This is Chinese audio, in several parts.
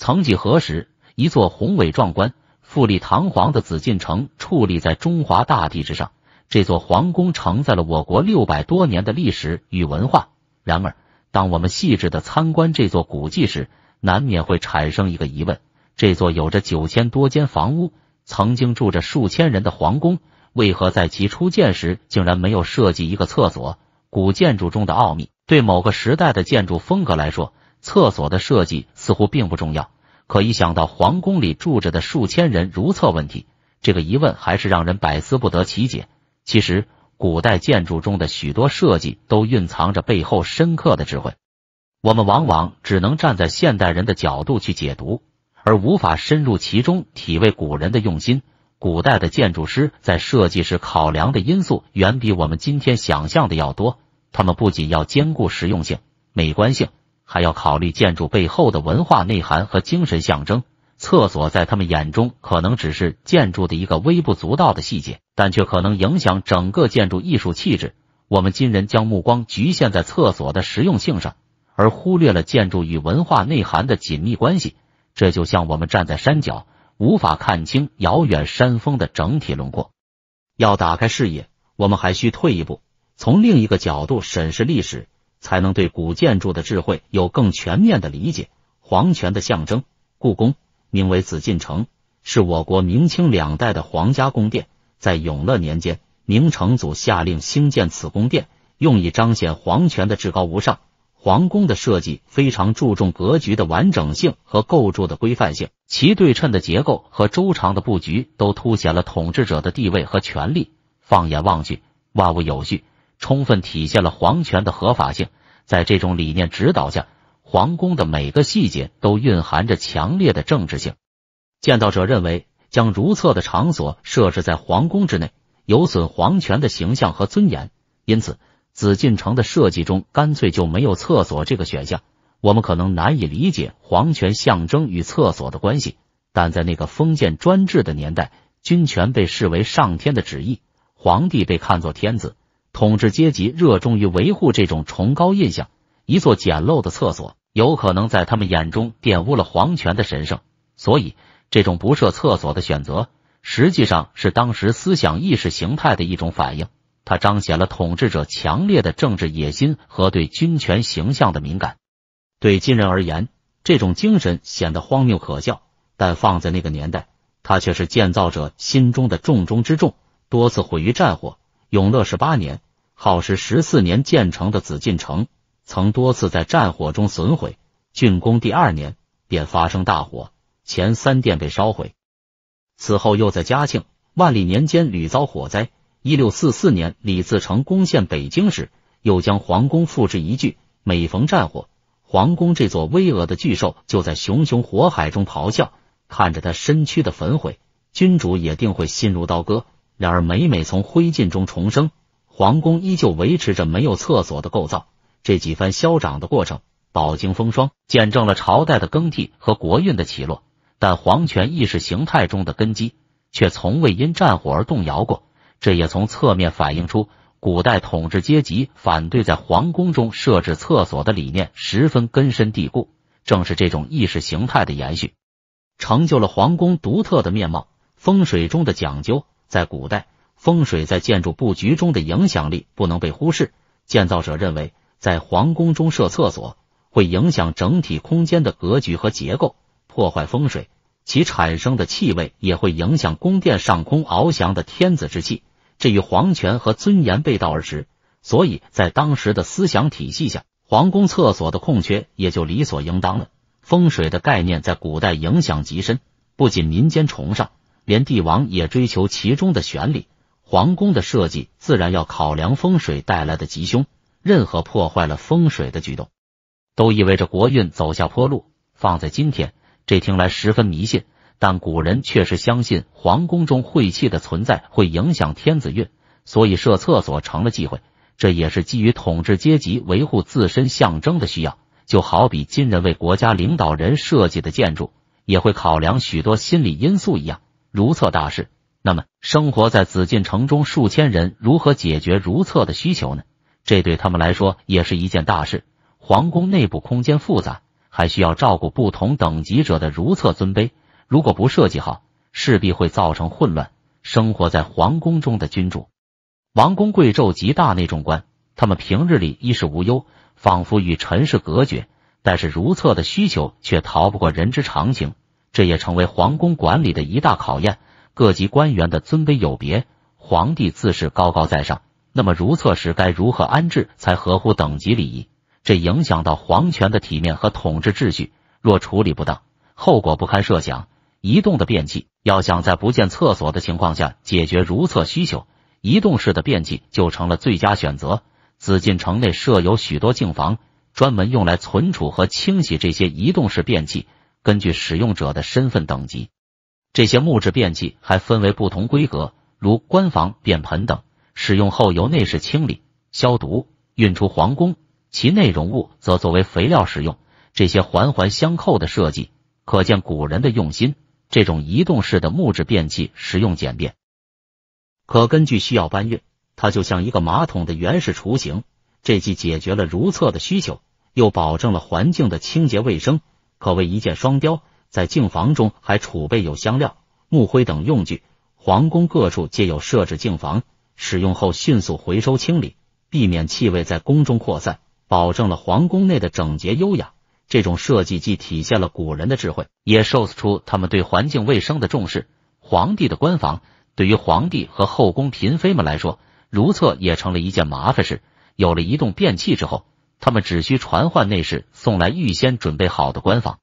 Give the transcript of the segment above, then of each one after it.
曾几何时，一座宏伟壮观、富丽堂皇的紫禁城矗立在中华大地之上。这座皇宫承载了我国六百多年的历史与文化。然而，当我们细致的参观这座古迹时，难免会产生一个疑问：这座有着九千多间房屋、曾经住着数千人的皇宫，为何在其初建时竟然没有设计一个厕所？古建筑中的奥秘，对某个时代的建筑风格来说。厕所的设计似乎并不重要，可一想到皇宫里住着的数千人如厕问题，这个疑问还是让人百思不得其解。其实，古代建筑中的许多设计都蕴藏着背后深刻的智慧，我们往往只能站在现代人的角度去解读，而无法深入其中体味古人的用心。古代的建筑师在设计时考量的因素远比我们今天想象的要多，他们不仅要兼顾实用性、美观性。还要考虑建筑背后的文化内涵和精神象征。厕所在他们眼中可能只是建筑的一个微不足道的细节，但却可能影响整个建筑艺术气质。我们今人将目光局限在厕所的实用性上，而忽略了建筑与文化内涵的紧密关系。这就像我们站在山脚，无法看清遥远山峰的整体轮廓。要打开视野，我们还需退一步，从另一个角度审视历史。才能对古建筑的智慧有更全面的理解。皇权的象征，故宫名为紫禁城，是我国明清两代的皇家宫殿。在永乐年间，明成祖下令兴建此宫殿，用以彰显皇权的至高无上。皇宫的设计非常注重格局的完整性和构筑的规范性，其对称的结构和周长的布局都凸显了统治者的地位和权力。放眼望去，万物有序。充分体现了皇权的合法性。在这种理念指导下，皇宫的每个细节都蕴含着强烈的政治性。建造者认为，将如厕的场所设置在皇宫之内，有损皇权的形象和尊严，因此紫禁城的设计中干脆就没有厕所这个选项。我们可能难以理解皇权象征与厕所的关系，但在那个封建专制的年代，君权被视为上天的旨意，皇帝被看作天子。统治阶级热衷于维护这种崇高印象，一座简陋的厕所有可能在他们眼中玷污了皇权的神圣，所以这种不设厕所的选择实际上是当时思想意识形态的一种反应。它彰显了统治者强烈的政治野心和对军权形象的敏感。对今人而言，这种精神显得荒谬可笑，但放在那个年代，它却是建造者心中的重中之重，多次毁于战火。永乐十八年，耗时十四年建成的紫禁城，曾多次在战火中损毁。竣工第二年，便发生大火，前三殿被烧毁。此后又在嘉庆、万历年间屡遭火灾。一六四四年，李自成攻陷北京时，又将皇宫付之一炬。每逢战火，皇宫这座巍峨的巨兽就在熊熊火海中咆哮。看着它身躯的焚毁，君主也定会心如刀割。然而，每每从灰烬中重生，皇宫依旧维持着没有厕所的构造。这几番消长的过程，饱经风霜，见证了朝代的更替和国运的起落。但皇权意识形态中的根基，却从未因战火而动摇过。这也从侧面反映出，古代统治阶级反对在皇宫中设置厕所的理念十分根深蒂固。正是这种意识形态的延续，成就了皇宫独特的面貌。风水中的讲究。在古代，风水在建筑布局中的影响力不能被忽视。建造者认为，在皇宫中设厕所会影响整体空间的格局和结构，破坏风水；其产生的气味也会影响宫殿上空翱翔的天子之气，这与皇权和尊严背道而驰。所以在当时的思想体系下，皇宫厕所的空缺也就理所应当了。风水的概念在古代影响极深，不仅民间崇尚。连帝王也追求其中的玄理，皇宫的设计自然要考量风水带来的吉凶。任何破坏了风水的举动，都意味着国运走下坡路。放在今天，这听来十分迷信，但古人却是相信皇宫中晦气的存在会影响天子运，所以设厕所成了忌讳。这也是基于统治阶级维护自身象征的需要。就好比今人为国家领导人设计的建筑，也会考量许多心理因素一样。如厕大事，那么生活在紫禁城中数千人如何解决如厕的需求呢？这对他们来说也是一件大事。皇宫内部空间复杂，还需要照顾不同等级者的如厕尊卑。如果不设计好，势必会造成混乱。生活在皇宫中的君主、王公贵胄及大内众官，他们平日里衣食无忧，仿佛与尘世隔绝，但是如厕的需求却逃不过人之常情。这也成为皇宫管理的一大考验。各级官员的尊卑有别，皇帝自是高高在上。那么如厕时该如何安置才合乎等级礼仪？这影响到皇权的体面和统治秩序。若处理不当，后果不堪设想。移动的便器要想在不见厕所的情况下解决如厕需求，移动式的便器就成了最佳选择。紫禁城内设有许多净房，专门用来存储和清洗这些移动式便器。根据使用者的身份等级，这些木质便器还分为不同规格，如官房便盆等。使用后由内室清理、消毒、运出皇宫，其内容物则作为肥料使用。这些环环相扣的设计，可见古人的用心。这种移动式的木质便器实用简便，可根据需要搬运。它就像一个马桶的原始雏形，这既解决了如厕的需求，又保证了环境的清洁卫生。可谓一箭双雕，在净房中还储备有香料、木灰等用具。皇宫各处皆有设置净房，使用后迅速回收清理，避免气味在宫中扩散，保证了皇宫内的整洁优雅。这种设计既体现了古人的智慧，也受示出他们对环境卫生的重视。皇帝的官房对于皇帝和后宫嫔妃们来说，如厕也成了一件麻烦事。有了移动便器之后。他们只需传唤内侍送来预先准备好的官房，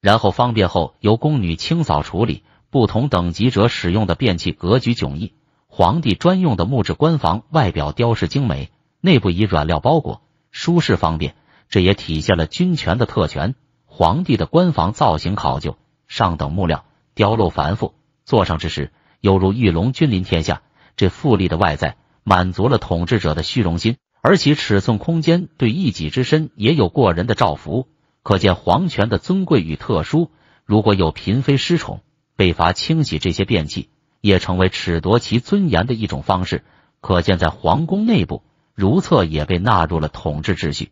然后方便后由宫女清扫处理。不同等级者使用的便器格局迥异。皇帝专用的木质官房外表雕饰精美，内部以软料包裹，舒适方便。这也体现了君权的特权。皇帝的官房造型考究，上等木料雕镂繁复，坐上之时犹如玉龙君临天下。这富丽的外在满足了统治者的虚荣心。而其尺寸空间对一己之身也有过人的照拂，可见皇权的尊贵与特殊。如果有嫔妃失宠被罚清洗这些便器，也成为褫夺其尊严的一种方式。可见在皇宫内部，如厕也被纳入了统治秩序，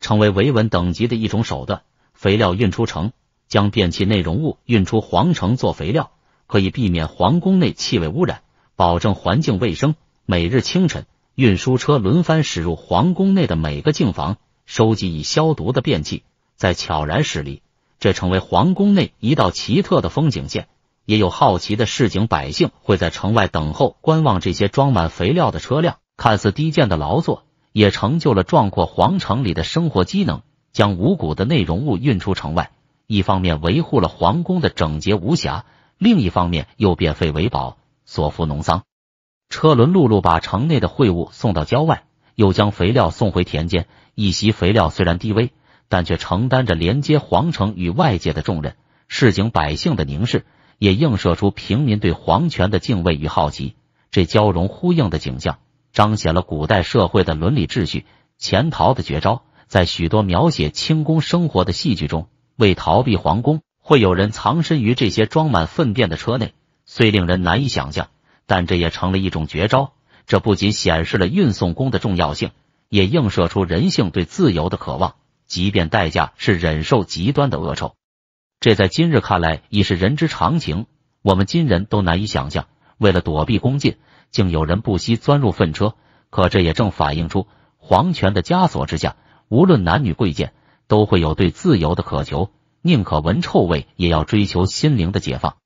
成为维稳等级的一种手段。肥料运出城，将便器内容物运出皇城做肥料，可以避免皇宫内气味污染，保证环境卫生。每日清晨。运输车轮番驶入皇宫内的每个净房，收集已消毒的便器，再悄然驶离。这成为皇宫内一道奇特的风景线。也有好奇的市井百姓会在城外等候观望这些装满肥料的车辆。看似低贱的劳作，也成就了壮阔皇城里的生活机能，将五谷的内容物运出城外。一方面维护了皇宫的整洁无瑕，另一方面又变废为宝，所服农桑。车轮碌碌，把城内的秽物送到郊外，又将肥料送回田间。一席肥料虽然低微，但却承担着连接皇城与外界的重任。市井百姓的凝视，也映射出平民对皇权的敬畏与好奇。这交融呼应的景象，彰显了古代社会的伦理秩序。潜逃的绝招，在许多描写清宫生活的戏剧中，为逃避皇宫，会有人藏身于这些装满粪便的车内，虽令人难以想象。但这也成了一种绝招。这不仅显示了运送工的重要性，也映射出人性对自由的渴望，即便代价是忍受极端的恶臭。这在今日看来已是人之常情，我们今人都难以想象，为了躲避弓箭，竟有人不惜钻入粪车。可这也正反映出皇权的枷锁之下，无论男女贵贱，都会有对自由的渴求，宁可闻臭味，也要追求心灵的解放。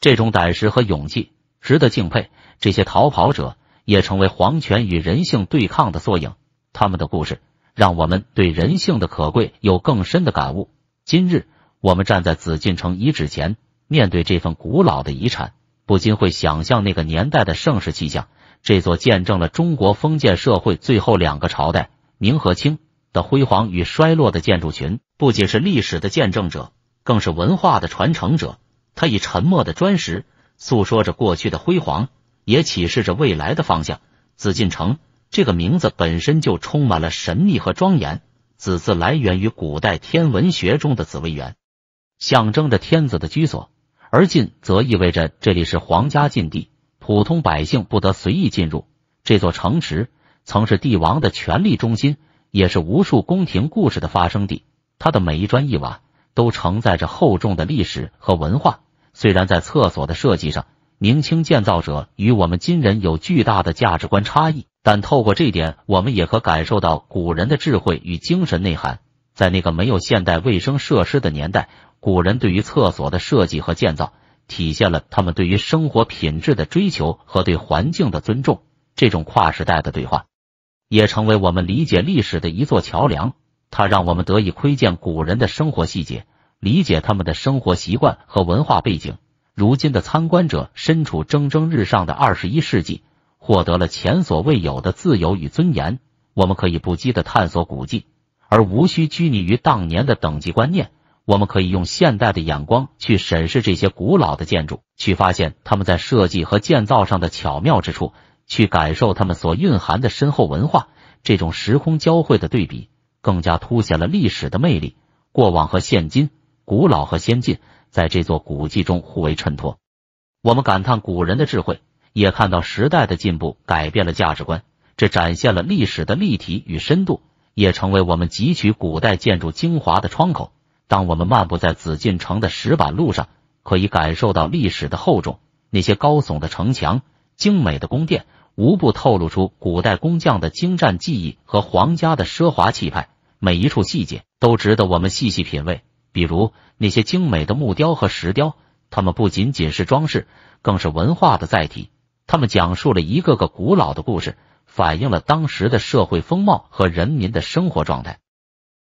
这种胆识和勇气。值得敬佩，这些逃跑者也成为皇权与人性对抗的缩影。他们的故事让我们对人性的可贵有更深的感悟。今日，我们站在紫禁城遗址前，面对这份古老的遗产，不禁会想象那个年代的盛世气象。这座见证了中国封建社会最后两个朝代明和清的辉煌与衰落的建筑群，不仅是历史的见证者，更是文化的传承者。它以沉默的砖石。诉说着过去的辉煌，也启示着未来的方向。紫禁城这个名字本身就充满了神秘和庄严。紫字来源于古代天文学中的紫微垣，象征着天子的居所；而“禁”则意味着这里是皇家禁地，普通百姓不得随意进入。这座城池曾是帝王的权力中心，也是无数宫廷故事的发生地。它的每一砖一瓦都承载着厚重的历史和文化。虽然在厕所的设计上，明清建造者与我们今人有巨大的价值观差异，但透过这点，我们也可感受到古人的智慧与精神内涵。在那个没有现代卫生设施的年代，古人对于厕所的设计和建造，体现了他们对于生活品质的追求和对环境的尊重。这种跨时代的对话，也成为我们理解历史的一座桥梁。它让我们得以窥见古人的生活细节。理解他们的生活习惯和文化背景。如今的参观者身处蒸蒸日上的二十一世纪，获得了前所未有的自由与尊严。我们可以不羁的探索古迹，而无需拘泥于当年的等级观念。我们可以用现代的眼光去审视这些古老的建筑，去发现他们在设计和建造上的巧妙之处，去感受他们所蕴含的深厚文化。这种时空交汇的对比，更加凸显了历史的魅力。过往和现今。古老和先进在这座古迹中互为衬托，我们感叹古人的智慧，也看到时代的进步改变了价值观。这展现了历史的立体与深度，也成为我们汲取古代建筑精华的窗口。当我们漫步在紫禁城的石板路上，可以感受到历史的厚重。那些高耸的城墙、精美的宫殿，无不透露出古代工匠的精湛技艺和皇家的奢华气派。每一处细节都值得我们细细品味。比如那些精美的木雕和石雕，它们不仅仅是装饰，更是文化的载体。它们讲述了一个个古老的故事，反映了当时的社会风貌和人民的生活状态。